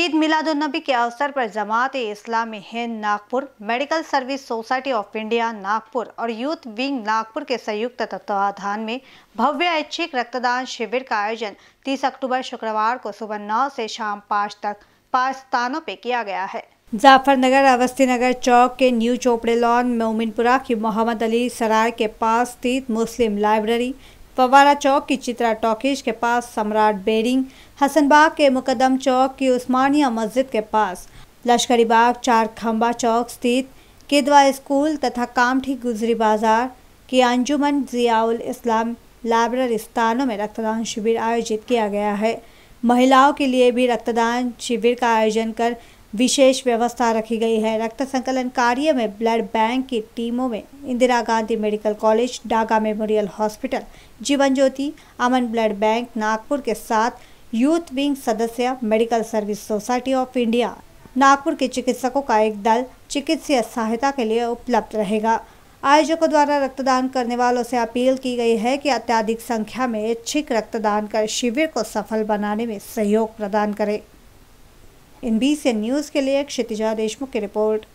ईद मिलादुलनबी के अवसर पर Jamaat Islami Hind Nagpur medical service society of India Nagpur और यूथ विंग नागपुर के संयुक्त तत्वाधान में भव्य ऐच्छिक रक्तदान शिविर का आयोजन 30 अक्टूबर शुक्रवार को सुबह नौ से शाम पाँच तक पाँच स्थानों पर किया गया है जाफरनगर अवस्थी नगर चौक के न्यू चोपड़े लॉन मोमिनपुरा की मोहम्मद अली सराय के पास स्थित मुस्लिम लाइब्रेरी फवारा चौक की चित्रा टॉकीज के पास सम्राट बेरिंग हसनबाग के मुकदम चौक की उस्मानिया मस्जिद के पास लश्करी बाग चार खम्बा चौक स्थित किदवा स्कूल तथा कामठी गुजरी बाजार की अंजुमन जियाउल इस्लाम लाइब्रेरी स्थानों में रक्तदान शिविर आयोजित किया गया है महिलाओं के लिए भी रक्तदान शिविर का आयोजन कर विशेष व्यवस्था रखी गई है रक्त संकलन कार्य में ब्लड बैंक की टीमों में Indira Gandhi medical college Daga memorial hospital Jeevan Jyoti Aman blood bank Nagpur के साथ यूथ विंग सदस्य medical service society of India Nagpur के चिकित्सकों का एक दल चिकित्सीय सहायता के लिए उपलब्ध रहेगा आयोजकों द्वारा रक्तदान करने वालों से अपील की गई है कि अत्याधिक संख्या में इच्छिक रक्तदान कर शिविर को सफल बनाने में सहयोग प्रदान करें इन बी सी न्यूज़ के लिए क्षितिजा देशमुख की रिपोर्ट